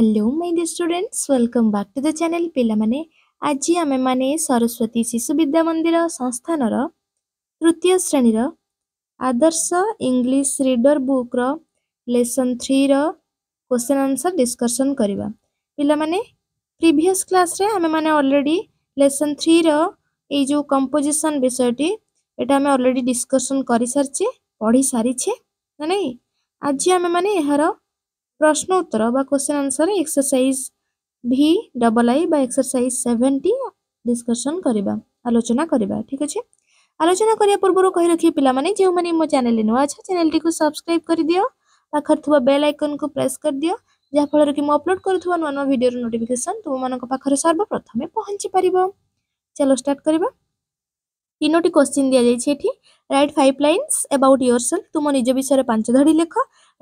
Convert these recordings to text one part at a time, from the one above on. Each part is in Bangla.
hello my dear students welcome back to the channel पिलाମାନେ ଆଜି ଆମେମାନେ ସରସ୍ୱତୀ ଶିଶୁ ବିଦ୍ୟା ମନ୍ଦିର ସଂସ୍ଥାନର ତୃତୀୟ ଶ୍ରେଣୀର ଆଦର୍ଶ ଇଂଲିଶ ରିଡର୍ ବୁକ୍ର ଲେସନ୍ ଥ୍ରୀର କୋଶ୍ଚେନ୍ ଆନ୍ସର୍ ଡିସ୍କସନ୍ କରିବା ପିଲାମାନେ ପ୍ରିଭିୟସ୍ କ୍ଲାସ୍ରେ ଆମେମାନେ ଅଲରେଡ଼ି ଲେସନ୍ ଥ୍ରୀର ଏଇ ଯେଉଁ କମ୍ପୋଜିସନ୍ ବିଷୟଟି ଏଇଟା ଆମେ ଅଲରେଡ଼ି ଡିସ୍କସନ୍ କରିସାରିଛେ ପଢ଼ି ସାରିଛେ ନା ନାହିଁ ଆଜି ଆମେମାନେ ଏହାର প্রশ্ন উত্তর বা question answer exercise V double I বা এক্সরসাইজ সেভেন্টি ডিসকসন করা আলোচনা করা ঠিক আছে আলোচনা করা পূর্ব কহি রাখি পিলামানে যে মো চ্যানেল নূয়া আছে চ্যানেলটি সবসক্রাইব করে দিও পাখর থাকা বেল আইকন কু প্রেস করে দিও ଯାହାଫଳରେ କି ମୁଁ ଅପଲୋଡ଼ କରୁଥିବା ନୂଆ ନୂଆ ଭିଡ଼ିଓର ନୋଟିଫିକେସନ୍ ତୁମମାନଙ୍କ ପାଖରେ ସର୍ବପ୍ରଥମେ ପହଞ୍ଚି ପାରିବ ଚାଲ ଷ୍ଟାର୍ଟ କରିବା তিনোটি কোশ্চিন দিয়েছে এটি write five lines about yourself তুম নিজ বিষয়ে পাঁচ ধরি লেখ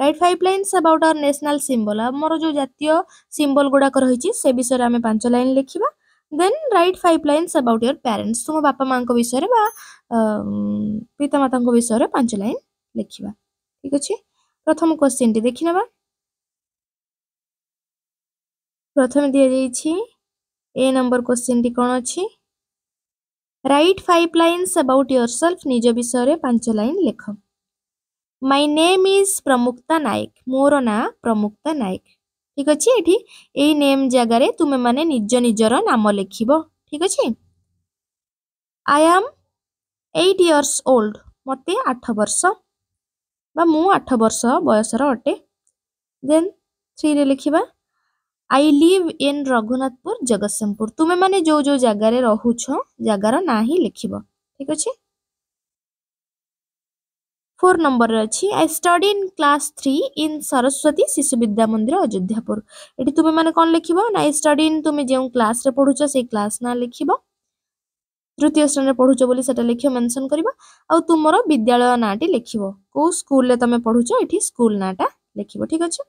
write five lines about our national symbol আমার যে জাতীয় সিম্বল গুড়াক রয়েছে সে বিষয়ে আমি পাঁচ লাইন লেখিবা then write five lines about your parents তুম বাপা মা বিষয়ে বা পিতামাতা বিষয়ে পাঁচ লাইন লেখিবা ঠিক আছে প্রথম কোশ্চিনটি দেখি নেব প্রথমে দিয়েছি এ নম্বর কোশ্চিনটি কোণ অছি write five lines about yourself নিজ বিষয়ে পাঁচ লাইন লেখ মাই নেম ইজ প্রমুক্তা নায়ক মোর না প্রমুক্তা নায়ক ঠিক আছে এটি এই নেম জায়গায় তুমি মানে নিজ নিজর নাম লেখিব ঠিক আছে I am eight years old ମୋତେ ଆଠ ବର୍ଷ ବା ମୁଁ ଆଠ ବର୍ଷ ବୟସର ଅଟେ ଦେନ୍ ଥ୍ରୀରେ ଲେଖିବା I live in Raghunathpur Jagatsinghpur ତୁମେମାନେ ଯେଉଁ ଯେଉଁ ଜାଗାରେ ରହୁଛ ଜାଗାର ନାଁ ହିଁ ଲେଖିବ ଠିକ୍ ଅଛି ଫୋର୍ ନମ୍ବରରେ ଅଛି I study in class three in Saraswati Shishu Vidya ମନ୍ଦିର ଅଯୋଧ୍ୟାପୁର ଏଠି ତୁମେମାନେ କ'ଣ ଲେଖିବ ନା ଆଇ ଷ୍ଟଡି ଇନ୍ ତୁମେ ଯେଉଁ କ୍ଲାସ୍ରେ ପଢ଼ୁଛ ସେଇ କ୍ଲାସ୍ ନାଁ ଲେଖିବ ତୃତୀୟ ଶ୍ରେଣୀରେ ପଢ଼ୁଛ ବୋଲି ସେଟା ଲେଖିବ ମେନସନ୍ କରିବ ଆଉ ତୁମର ବିଦ୍ୟାଳୟ ନାଁଟି ଲେଖିବ କେଉଁ ସ୍କୁଲରେ ତୁମେ ପଢ଼ୁଛ ଏଠି ସ୍କୁଲ ନାଁଟା ଲେଖିବ ଠିକ୍ ଅଛି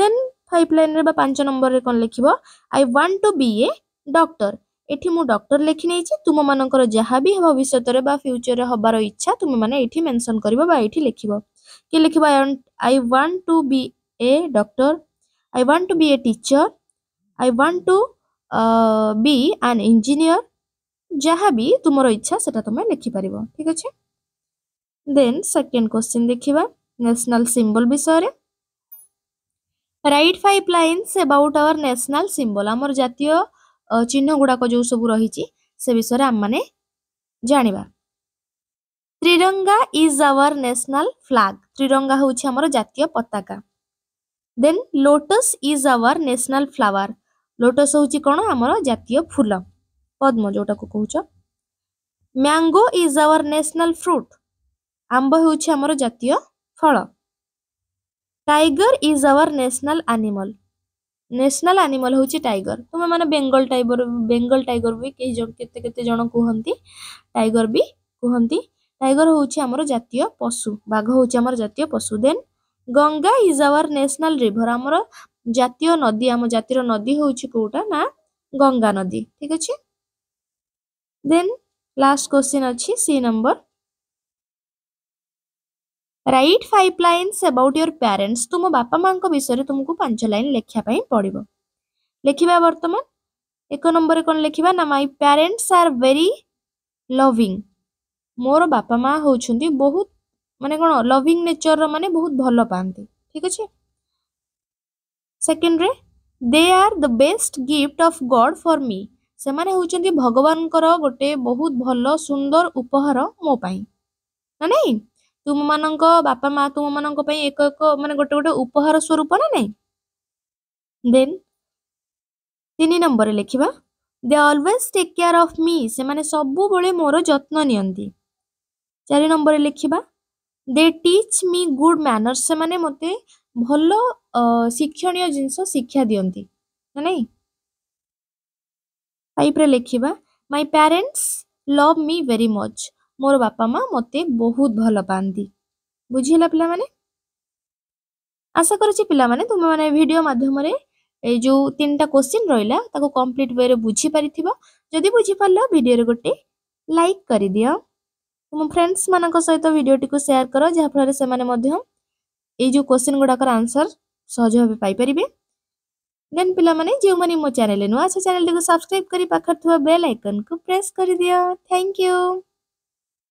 ଦେନ୍ ফাইভ লাইন্রে বা ପାଞ୍ଚ নম্বରରେ କ'ଣ ଲେଖିବ I want to be a doctor ଏଠି ମୁଁ ଡକ୍ଟର ଲେଖିନେଇଛି ତୁମମାନଙ୍କର ଯାହା ବି ଭବିଷ୍ୟତରେ ବା ଫ୍ୟୁଚରରେ ହେବାର ଇଚ୍ଛା ତୁମେମାନେ ଏଠି ମେନସନ୍ କରିବ ବା ଏଠି ଲେଖିବ କିଏ ଲେଖିବ I want to be a doctor I want to be a teacher I want to be an engineer ଯାହା ବି ତୁମର ଇଚ୍ଛା ସେଟା ତୁମେ ଲେଖିପାରିବ ଠିକ୍ ଅଛି ଦେନ୍ ସେକେଣ୍ଡ କ୍ୱେଶ୍ଚିନ୍ ଦେଖିବା ନ୍ୟାସନାଲ୍ ସିମ୍ବଲ ବିଷୟରେ write five lines about our national symbol आम जितियों चिन्ह गुड़ाक जो सब रही विषय आम मैंने जाणी Tiranga is our national flag Tiranga हूँ आम जितियों पता then lotus is our national flower lotus हूँ कौन आम जितियों फूल पद्म जोटा को कह mango is our national fruit आंब हूँ आम जितियों फल tiger is our national animal national animal ହେଉଛି ଟାଇଗର ତୁମେମାନେ ବେଙ୍ଗଲ ଟାଇଗର ବେଙ୍ଗଲ ଟାଇଗର ବି କେହି କେତେ କେତେ ଜଣ କୁହନ୍ତି ଟାଇଗର ବି କୁହନ୍ତି ଟାଇଗର ହେଉଛି ଆମର ଜାତୀୟ ପଶୁ ବାଘ ହେଉଛି ଆମର ଜାତୀୟ ପଶୁ then Ganga is our national river ଆମର ଜାତୀୟ ନଦୀ ଆମ ଜାତିର ନଦୀ ହେଉଛି କେଉଁଟା ନା ଗଙ୍ଗା ନଦୀ ଠିକ ଅଛି ଦେନ୍ ଲାଷ୍ଟ କ୍ୱେଶ୍ଚିନ୍ ଅଛି ସି number write five lines about your parents ତୁମ ବାପା ମାଆଙ୍କ ବିଷୟରେ ତୁମକୁ ପାଞ୍ଚ ଲାଇନ୍ ଲେଖିବା ପାଇଁ ପଡ଼ିବ ଲେଖିବା ବର୍ତ୍ତମାନ ଏକ ନମ୍ବରରେ କ'ଣ ଲେଖିବା ନା my parents are very loving ମୋର ବାପା ମାଆ ହେଉଛନ୍ତି ବହୁତ ମାନେ କ'ଣ ଲଭିଂ ନେଚର୍ର ମାନେ ବହୁତ ଭଲ ପାଆନ୍ତି ଠିକ୍ ଅଛି ସେକେଣ୍ଡରେ they are the best gift of God for me ସେମାନେ ହେଉଛନ୍ତି ଭଗବାନଙ୍କର ଗୋଟେ ବହୁତ ଭଲ ସୁନ୍ଦର ଉପହାର ମୋ ପାଇଁ ନା ନାହିଁ ତୁମମାନଙ୍କ ବାପା ମା ତୁମମାନଙ୍କ ପାଇଁ ଏକ ଏକ ମାନେ ଗୋଟେ ଗୋଟେ ଉପହାର ସ୍ୱରୂପ ନା ନାହିଁ ଦେନ୍ ତିନି ନମ୍ବରରେ ଲେଖିବା they always take care of me ସେମାନେ ସବୁବେଳେ ମୋର ଯତ୍ନ ନିଅନ୍ତି ଚାରି ନମ୍ବରରେ ଲେଖିବା they teach me good manners ସେମାନେ ମୋତେ ଭଲ ଶିକ୍ଷଣୀୟ ଜିନିଷ ଶିକ୍ଷା ଦିଅନ୍ତି ନା ନାହିଁ ଫାଇଭ୍ରେ ଲେଖିବା my parents love me very much मोर बापा माँ मत बहुत भल पाती बुझीला पे आशा कर पाने तुम्हें भिडियो मध्यम जो तीन टा क्वेश्चन रहा कम्प्लीट वे बुझीपारि थी बुझीपार भिडर गोटे लाइक कर दि तुम फ्रेंड्स मान सहित भिडटी को सेयार कर जहाँफल से जो क्वेश्चन गुड़ाक आंसर सहज भाव पाई देन पे जो मैंने मो चेल नुआ से चेल टी सब्सक्राइब कर पाखे बेल आइकन को प्रेस कर दि थैंक यू